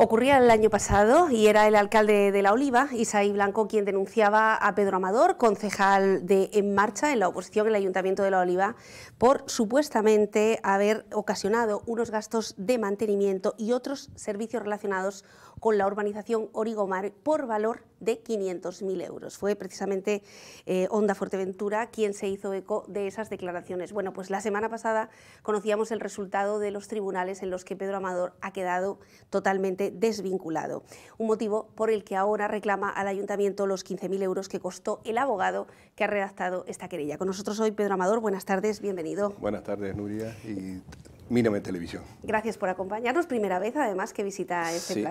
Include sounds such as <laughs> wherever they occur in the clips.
Ocurría el año pasado y era el alcalde de La Oliva, Isaí Blanco, quien denunciaba a Pedro Amador, concejal de En Marcha en la oposición del Ayuntamiento de La Oliva, por supuestamente haber ocasionado unos gastos de mantenimiento y otros servicios relacionados con la urbanización Origomar por valor de 500.000 euros. Fue precisamente eh, Onda Fuerteventura quien se hizo eco de esas declaraciones. Bueno, pues la semana pasada conocíamos el resultado de los tribunales en los que Pedro Amador ha quedado totalmente desvinculado. Un motivo por el que ahora reclama al ayuntamiento los 15.000 euros que costó el abogado que ha redactado esta querella. Con nosotros hoy Pedro Amador. Buenas tardes, bienvenido. Buenas tardes, Nuria. Mírame Televisión. Gracias por acompañarnos. Primera vez, además, que visita este sí,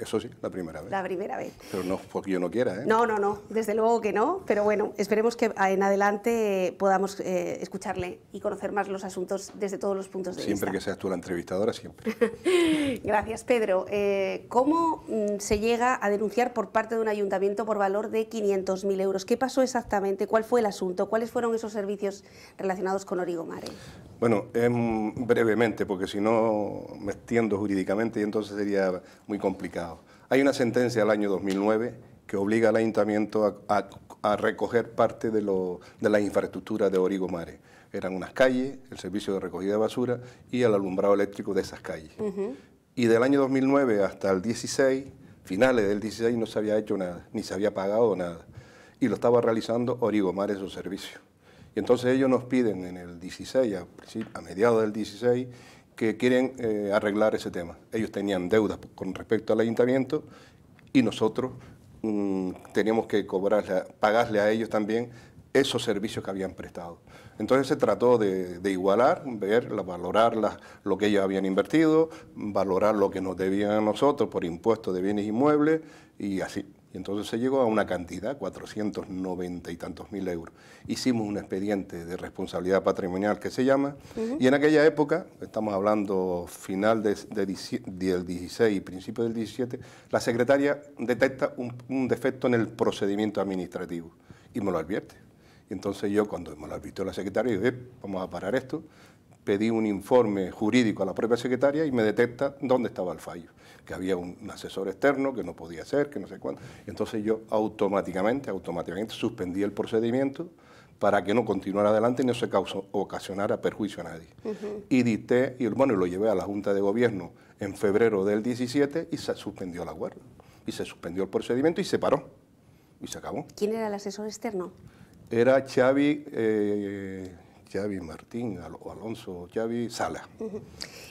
Eso sí, la primera vez. La primera vez. Pero no porque yo no quiera, ¿eh? No, no, no. Desde luego que no. Pero bueno, esperemos que en adelante podamos eh, escucharle y conocer más los asuntos desde todos los puntos de vista. Siempre que seas tú la entrevistadora, siempre. <laughs> Gracias, Pedro. Eh, ¿Cómo mm, se llega a denunciar por parte de un ayuntamiento por valor de 500.000 euros? ¿Qué pasó exactamente? ¿Cuál fue el asunto? ¿Cuáles fueron esos servicios relacionados con Origo bueno, brevemente, porque si no me extiendo jurídicamente y entonces sería muy complicado. Hay una sentencia del año 2009 que obliga al ayuntamiento a, recoger parte de, la infraestructura de Origo Mare. Eran unas calles, el servicio de recogida de basura y el alumbrado eléctrico de esas calles. Y del año 2009 hasta el 16, finales del 16, no se había hecho nada, ni se había pagado nada. Y lo estaba realizando Origo Mare, su servicio. Y entonces ellos nos piden en el 16, a, mediados del 16, que quieren eh, arreglar ese tema. Ellos tenían deudas con respecto al ayuntamiento y nosotros mm, teníamos que cobrarle, pagarle a ellos también esos servicios que habían prestado. Entonces se trató de, igualar, valorar lo que ellos habían invertido, valorar lo que nos debían a nosotros por impuestos de bienes inmuebles y así. Y entonces se llegó a una cantidad, 490 y tantos mil euros. Hicimos un expediente de responsabilidad patrimonial que se llama, y en aquella época, estamos hablando final del 16 y principio del 17, la secretaria detecta un, defecto en el procedimiento administrativo y me lo advierte. Y entonces yo, cuando me lo advirtió la secretaria, digo, eh, vamos a parar esto, pedí un informe jurídico a la propia secretaria y me detecta dónde estaba el fallo, que había un, asesor externo, que no podía ser, que no sé cuándo. Entonces yo automáticamente, automáticamente suspendí el procedimiento para que no continuara adelante y no se ocasionara perjuicio a nadie. Y dicté, y bueno, lo llevé a la Junta de Gobierno en febrero del 17 y se suspendió la guardia. Y se suspendió el procedimiento y se paró. Y se acabó. ¿Quién era el asesor externo? Era Xavi... Eh, Xavi Martín Alonso Xavi Sala.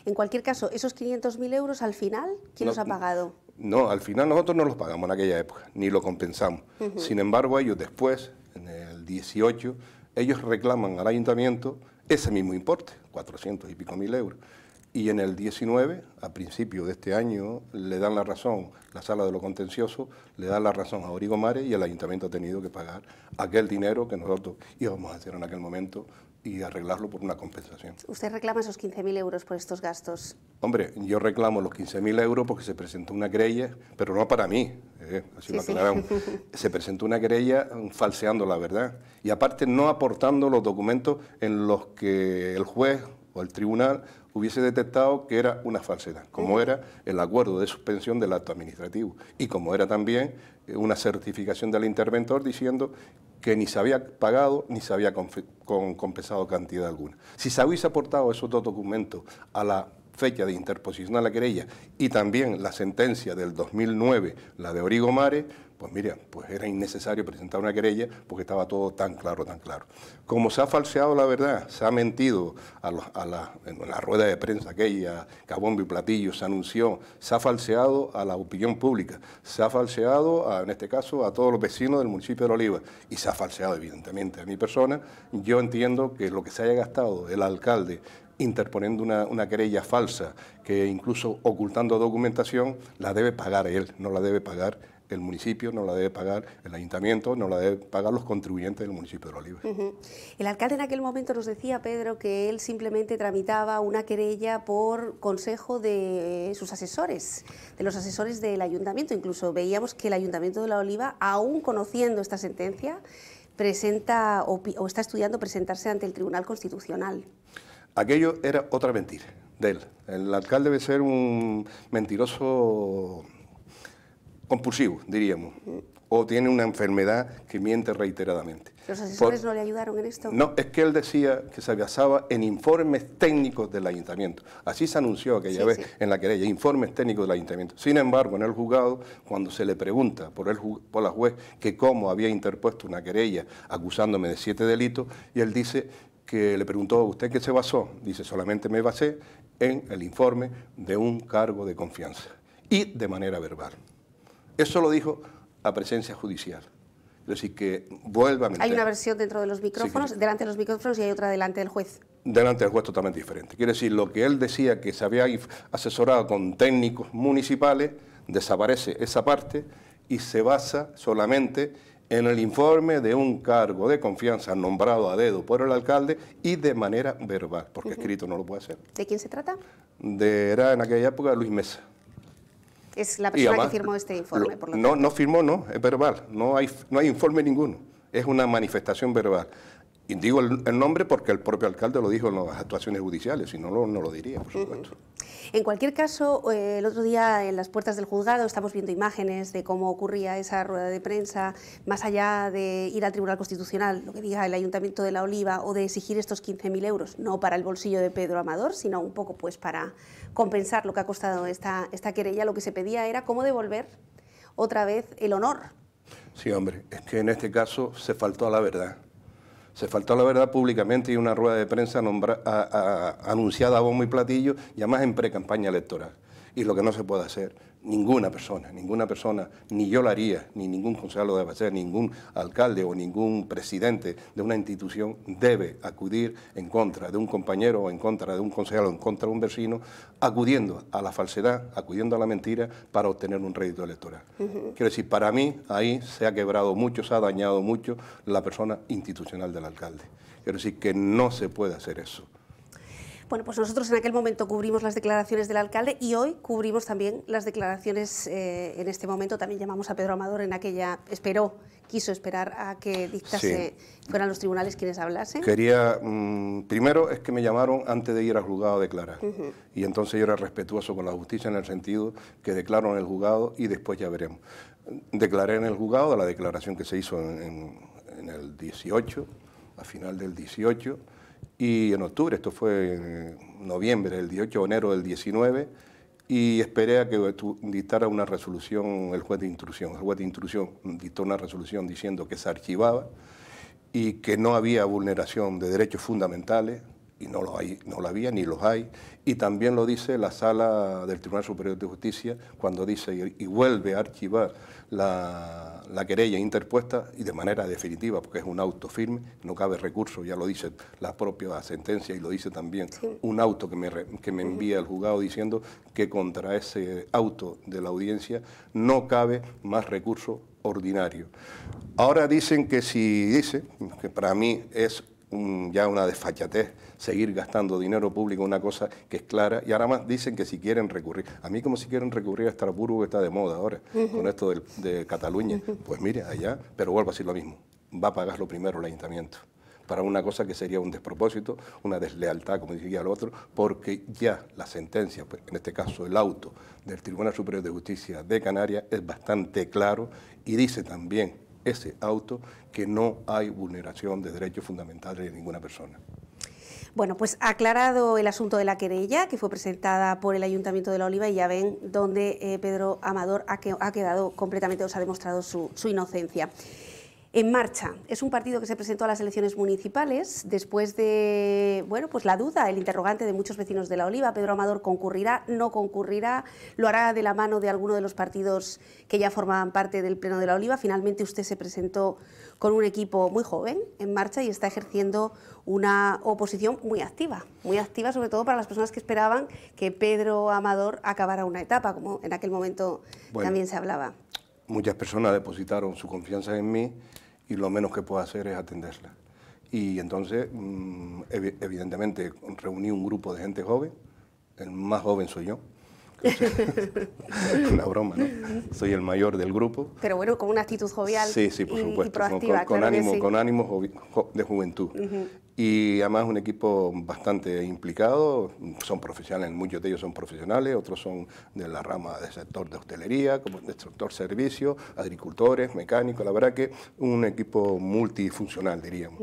En cualquier caso, ¿esos 500.000 euros al final quién los ha pagado? No, al final nosotros no los pagamos en aquella época, ni lo compensamos. Sin embargo, ellos después, en el 18, ellos reclaman al ayuntamiento ese mismo importe, 400 y pico mil euros. Y en el 19, a principio de este año, le dan la razón, la sala de lo contencioso le dan la razón a Origo Mare... y el ayuntamiento ha tenido que pagar aquel dinero que nosotros íbamos a hacer en aquel momento y arreglarlo por una compensación. ¿Usted reclama esos 15.000 euros por estos gastos? Hombre, yo reclamo los 15.000 euros porque se presentó una querella, pero no para mí, ¿eh? así lo aclararon. <laughs> Se presentó una querella mm, falseando la verdad y aparte no aportando los documentos en los que el juez o el tribunal hubiese detectado que era una falsedad, como era el acuerdo de suspensión del acto administrativo y como era también eh, una certificación del interventor diciendo que ni se había pagado ni se había con compensado cantidad alguna. Si se hubiese aportado esos dos documentos a la fecha de interposición a la querella y también la sentencia del 2009, la de Origo Mare, pues mira, pues era innecesario presentar una querella porque estaba todo tan claro, tan claro. Como se ha falseado la verdad, se ha mentido a, la, en la rueda de prensa aquella, Cabombo y Platillo se anunció, se ha falseado a la opinión pública, se ha falseado, en este caso, a todos los vecinos del municipio de Oliva y se ha falseado, evidentemente, a mi persona. Yo entiendo que lo que se haya gastado el alcalde interponiendo una, una, querella falsa, que incluso ocultando documentación, la debe pagar él, no la debe pagar el municipio, no la debe pagar el ayuntamiento, no la debe pagar los contribuyentes del municipio de La Oliva. El alcalde en aquel momento nos decía, Pedro, que él simplemente tramitaba una querella por consejo de sus asesores, de los asesores del ayuntamiento. Incluso veíamos que el ayuntamiento de La Oliva, aún conociendo esta sentencia, presenta o, o está estudiando presentarse ante el Tribunal Constitucional. Aquello era otra mentira de él. El alcalde debe ser un mentiroso Compulsivo, diríamos, o tiene una enfermedad que miente reiteradamente. ¿Los asesores no le ayudaron en esto? No, es que él decía que se basaba en informes técnicos del ayuntamiento. Así se anunció aquella vez en la querella, informes técnicos del ayuntamiento. Sin embargo, en el juzgado, cuando se le pregunta por, el, la juez que cómo había interpuesto una querella acusándome de siete delitos, y él dice que le preguntó, a ¿usted qué se basó? Dice, solamente me basé en el informe de un cargo de confianza y de manera verbal. Eso lo dijo a presencia judicial. Es decir, que vuelva a mentir. Hay una versión dentro de los micrófonos, delante de los micrófonos, y hay otra delante del juez. Delante del juez totalmente diferente. Quiere decir, lo que él decía que se había asesorado con técnicos municipales, desaparece esa parte y se basa solamente en el informe de un cargo de confianza nombrado a dedo por el alcalde y de manera verbal, porque escrito no lo puede hacer. ¿De quién se trata? De, era en aquella época Luis Mesa. Es la persona que firmó este informe, por lo No, no firmó, no, es verbal. No hay, no hay informe ninguno. Es una manifestación verbal. Indigo digo el, nombre porque el propio alcalde lo dijo en las actuaciones judiciales, si no, lo, no lo diría, por supuesto. En cualquier caso, eh, el otro día en las puertas del juzgado estamos viendo imágenes de cómo ocurría esa rueda de prensa, más allá de ir al Tribunal Constitucional, lo que diga el Ayuntamiento de La Oliva, o de exigir estos 15.000 euros, no para el bolsillo de Pedro Amador, sino un poco pues para compensar lo que ha costado esta querella, lo que se pedía era cómo devolver otra vez el honor. Sí, hombre, es que en este caso se faltó a la verdad. Se faltó la verdad públicamente y una rueda de prensa anunciada a bombo y platillo, y además en pre-campaña electoral y lo que no se puede hacer. Ninguna persona, ninguna persona, ni yo lo haría, ni ningún consejero debe hacer, ningún alcalde o ningún presidente de una institución debe acudir en contra de un compañero o en contra de un consejero o en contra de un vecino, acudiendo a la falsedad, acudiendo a la mentira para obtener un rédito electoral. Quiero decir, para mí ahí se ha quebrado mucho, se ha dañado mucho la persona institucional del alcalde. Quiero decir que no se puede hacer eso. Bueno, pues nosotros en aquel momento cubrimos las declaraciones del alcalde y hoy cubrimos también las declaraciones, eh, en este momento también llamamos a Pedro Amador en aquella, esperó, quiso esperar a que dictase, fueran los tribunales quienes hablasen. Quería, mm, primero es que me llamaron antes de ir al juzgado a declarar y entonces yo era respetuoso con la justicia en el sentido que declaro en el juzgado y después ya veremos. Declaré en el juzgado la declaración que se hizo en el 18, a final del 18 y en octubre, esto fue en eh, noviembre, el 18 de enero del 19, y esperé a que dictara una resolución el juez de instrucción. El juez de instrucción dictó una resolución diciendo que se archivaba y que no había vulneración de derechos fundamentales, y no lo, hay, no había ni los hay, y también lo dice la sala del Tribunal Superior de Justicia cuando dice y, vuelve a archivar la, querella interpuesta y de manera definitiva, porque es un auto firme, no cabe recurso, ya lo dice la propia sentencia y lo dice también un auto que me, envía el juzgado diciendo que contra ese auto de la audiencia no cabe más recurso ordinario. Ahora dicen que si dice, que para mí es ya una desfachatez, seguir gastando dinero público, una cosa que es clara. Y ahora más dicen que si quieren recurrir, a mí como si quieren recurrir a Estrasburgo, que está de moda ahora, con esto de Cataluña, pues mire, allá, pero vuelvo a decir lo mismo, va a pagarlo primero el ayuntamiento para una cosa que sería un despropósito, una deslealtad, como decía el otro, porque ya la sentencia, pues, en este caso el auto del Tribunal Superior de Justicia de Canarias, es bastante claro y dice también ese auto que no hay vulneración de derechos fundamentales de ninguna persona. Bueno, pues aclarado el asunto de la querella que fue presentada por el Ayuntamiento de La Oliva y ya ven donde eh, Pedro Amador ha, quedado completamente, os ha demostrado su, inocencia. En Marcha es un partido que se presentó a las elecciones municipales después de, bueno, pues la duda, el interrogante de muchos vecinos de La Oliva. Pedro Amador concurrirá, no concurrirá, lo hará de la mano de alguno de los partidos que ya formaban parte del Pleno de La Oliva. Finalmente usted se presentó con un equipo muy joven en marcha y está ejerciendo una oposición muy activa, muy activa sobre todo para las personas que esperaban que Pedro Amador acabara una etapa, como en aquel momento también se hablaba. Muchas personas depositaron su confianza en mí y lo menos que puedo hacer es atenderla. Y entonces, mm, evidentemente, reuní un grupo de gente joven, el más joven soy yo, una broma, ¿no? Soy el mayor del grupo. Pero bueno, con una actitud jovial. Sí, sí, por supuesto. con, ánimo, con, de juventud. Y además un equipo bastante implicado, son profesionales, muchos de ellos son profesionales, otros son de la rama del sector de hostelería, como del sector servicio, agricultores, mecánicos, la verdad que un equipo multifuncional, diríamos.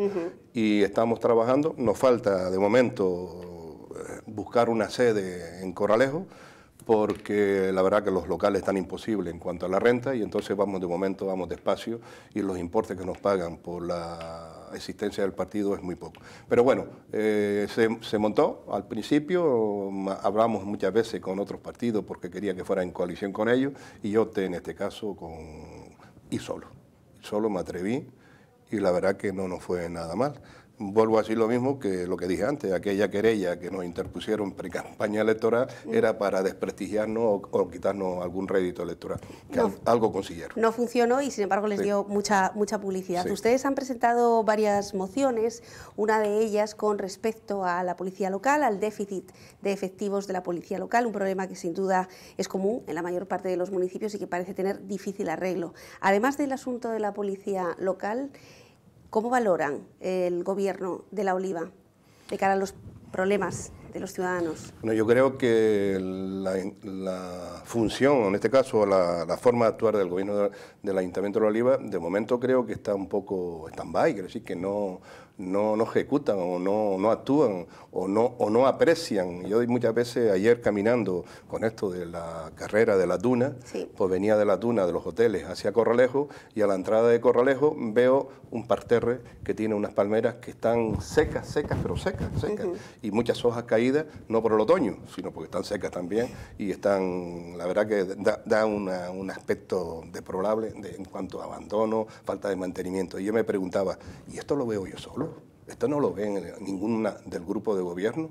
Y estamos trabajando, nos falta de momento eh, buscar una sede en Coralejo, porque la verdad que los locales están imposibles en cuanto a la renta y entonces vamos de momento, vamos despacio y los importes que nos pagan por la existencia del partido es muy poco. Pero bueno, eh, se, montó al principio, hablamos muchas veces con otros partidos porque quería que fuera en coalición con ellos y yo opté en este caso con y solo. Solo me atreví y la verdad que no nos fue nada mal. Vuelvo a decir lo mismo que lo que dije antes, aquella querella que nos interpusieron pre-campaña electoral era para desprestigiarnos o, quitarnos algún rédito electoral, algo consiguieron. No funcionó y sin embargo les dio mucha, mucha publicidad. Ustedes han presentado varias mociones, una de ellas con respecto a la policía local, al déficit de efectivos de la policía local, un problema que sin duda es común en la mayor parte de los municipios y que parece tener difícil arreglo. Además del asunto de la policía local, ¿Cómo valoran el gobierno de la oliva de cara a los problemas de los ciudadanos? Bueno, yo creo que la, función, en este caso la, forma de actuar del gobierno del Ayuntamiento de la Oliva, de momento creo que está un poco stand-by, quiero decir que no, no, ejecutan o no, no actúan o no, o no aprecian. Yo muchas veces ayer caminando con esto de la carrera de la duna, pues venía de la duna de los hoteles hacia Corralejo y a la entrada de Corralejo veo un parterre que tiene unas palmeras que están secas, secas, pero secas, secas. Y muchas hojas caídas, no por el otoño, sino porque están secas también y están, la verdad que da, un aspecto deplorable en cuanto a abandono, falta de mantenimiento. Y yo me preguntaba, ¿y esto lo veo yo solo? Esto no lo ven en ninguna del grupo de gobierno.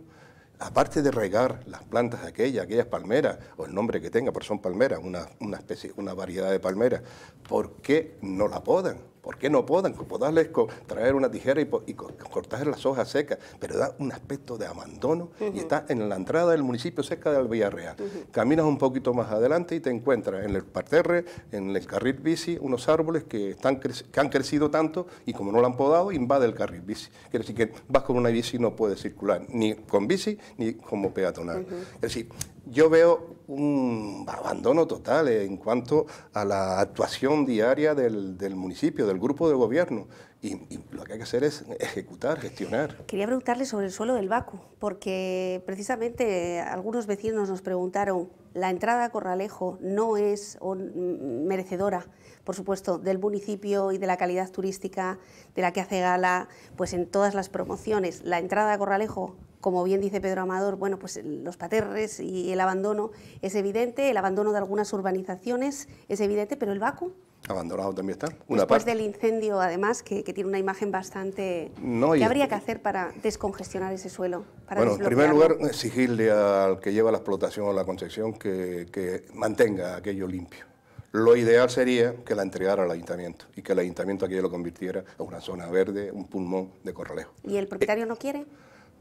Aparte de regar las plantas de aquellas, aquellas palmeras, o el nombre que tenga, pero son palmeras, una, una especie, una variedad de palmeras, ¿por qué no la podan? ¿Por qué no podan? Podarles traer una tijera y, cortar las hojas secas, pero da un aspecto de abandono y está en la entrada del municipio cerca de Villarreal. Caminas un poquito más adelante y te encuentras en el parterre, en el carril bici, unos árboles que, están que han crecido tanto y como no lo han podado, invade el carril bici. Quiere decir que vas con una bici y no puedes circular, ni con bici ni como peatonal. Es decir, yo veo un abandono total eh, en cuanto a la actuación diaria del, municipio, del grupo de gobierno. Y, lo que hay que hacer es ejecutar, gestionar. Quería preguntarle sobre el suelo del Bacu, porque precisamente algunos vecinos nos preguntaron la entrada a Corralejo no es mm, merecedora, por supuesto, del municipio y de la calidad turística de la que hace gala, pues en todas las promociones. La entrada a Corralejo, como bien dice Pedro Amador, bueno, pues los paterres y el abandono es evidente, el abandono de algunas urbanizaciones es evidente, pero el vacu Abandonado también está. Una Después del incendio, además, que, tiene una imagen bastante... ¿Qué habría que hacer para descongestionar ese suelo? Para bueno, en primer lugar, exigirle al que lleva la explotación o la concepción que, que mantenga aquello limpio. Lo ideal sería que la entregara al ayuntamiento y que el ayuntamiento aquello lo convirtiera en una zona verde, un pulmón de corralejo. ¿Y el propietario no quiere?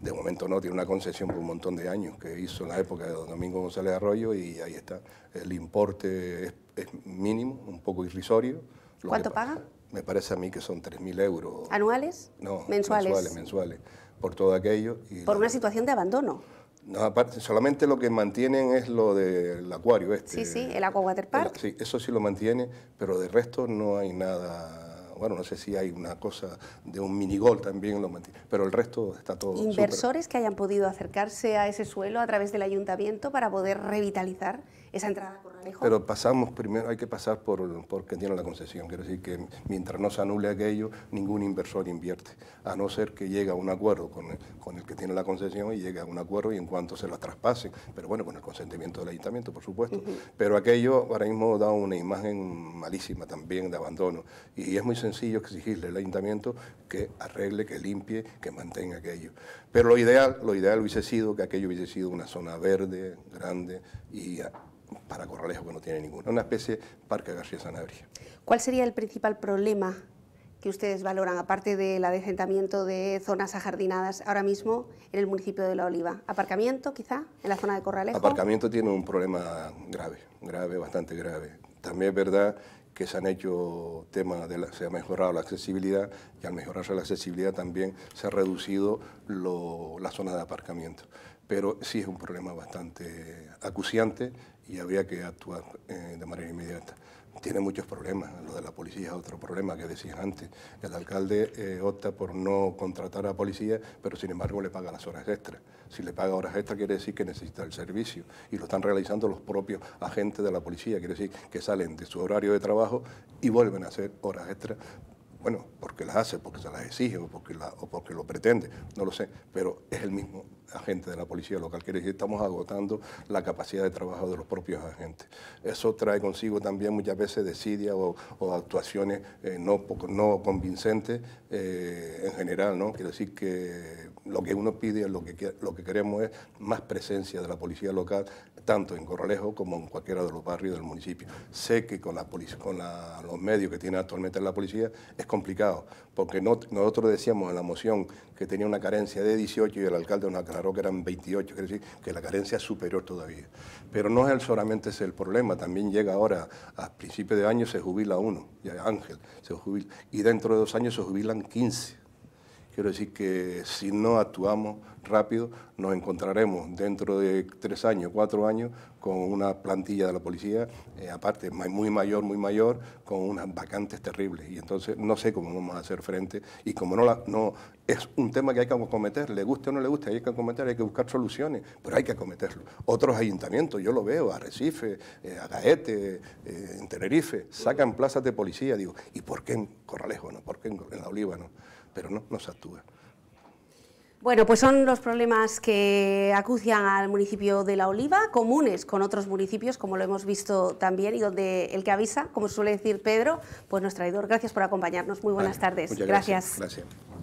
de momento no, tiene una concesión por un montón de años que hizo en la época de don Domingo González Arroyo y ahí está. El importe es, mínimo, un poco irrisorio. ¿Cuánto paga? Me parece a mí que son 3.000 euros. ¿Anuales? No, mensuales. Mensuales, mensuales. Por todo aquello. por una situación de abandono. No, aparte, solamente lo que mantienen es lo del acuario este. Sí, sí, el Aqua Water Park. sí, eso sí lo mantiene, pero de resto no hay nada bueno, no sé si hay una cosa de un minigol también, en pero el resto está todo. ¿Inversores que hayan podido acercarse a ese suelo a través del ayuntamiento para poder revitalizar esa entrada correcta? Pero pasamos primero, hay que pasar por, el que tiene la concesión. Quiero decir que mientras no se anule aquello, ningún inversor invierte, a no ser que llegue a un acuerdo con el, que tiene la concesión y llegue a un acuerdo y en cuanto se la traspase, pero bueno, con el consentimiento del ayuntamiento, por supuesto. Pero aquello ahora mismo da una imagen malísima también de abandono y es muy sencillo exigirle al ayuntamiento que arregle, que limpie, que mantenga aquello. Pero lo ideal, lo ideal hubiese sido que aquello hubiese sido una zona verde, grande y para Corralejo que no tiene ninguna, una especie de Parque García Sanabria. ¿Cuál sería el principal problema que ustedes valoran, aparte del adecentamiento de zonas ajardinadas ahora mismo en el municipio de La Oliva? ¿Aparcamiento quizá en la zona de Corralejo? Aparcamiento tiene un problema grave, grave, bastante grave. También es verdad que se han hecho temas, de se ha mejorado la accesibilidad y al mejorarse la accesibilidad también se ha reducido la zona de aparcamiento. Pero sí es un problema bastante acuciante y había que actuar eh, de manera inmediata. Tiene muchos problemas, lo de la policía es otro problema que decían antes. El alcalde eh, opta por no contratar a policía, pero sin embargo le paga las horas extras. Si le paga horas extras quiere decir que necesita el servicio y lo están realizando los propios agentes de la policía, quiere decir que salen de su horario de trabajo y vuelven a hacer horas extras bueno, porque las hace, porque se las exige o porque, la, o porque lo pretende, no lo sé, pero es el mismo agentes de la policía local. Quiere decir, estamos agotando la capacidad de trabajo de los propios agentes. Eso trae consigo también muchas veces desidia o, actuaciones eh, no, no convincentes eh, en general, ¿no? Quiere decir que lo que uno pide, lo que, lo que queremos es más presencia de la policía local, tanto en Corralejo como en cualquiera de los barrios del municipio. Sé que con, la con los medios que tiene actualmente la policía es complicado, porque nosotros decíamos en la moción que tenía una carencia de 18 y el alcalde una carencia que eran 28, quiere decir que la carencia es superior todavía. Pero no es solamente es el problema, también llega ahora, a principios de año se jubila uno, ya Ángel se jubila, y dentro de dos años se jubilan 15. Quiero decir que si no actuamos rápido, nos encontraremos dentro de tres años, cuatro años, con una plantilla de la policía, eh, aparte, muy mayor, muy mayor, con unas vacantes terribles. Y entonces no sé cómo vamos a hacer frente. Y como no, la, no es un tema que hay que acometer, le guste o no le guste, hay que acometer, hay que buscar soluciones, pero hay que acometerlo. Otros ayuntamientos, yo lo veo, Arrecife, Recife, eh, Agaete, Gaete, eh, en Tenerife, sacan plazas de policía. Digo, ¿y por qué en Corralejo no? ¿Por qué en, en La Oliva no? pero no, se actúa. Bueno, pues son los problemas que acucian al municipio de La Oliva, comunes con otros municipios, como lo hemos visto también, y donde el que avisa, como suele decir Pedro, pues nuestro traidor. Gracias por acompañarnos. Muy buenas tardes. gracias. gracias.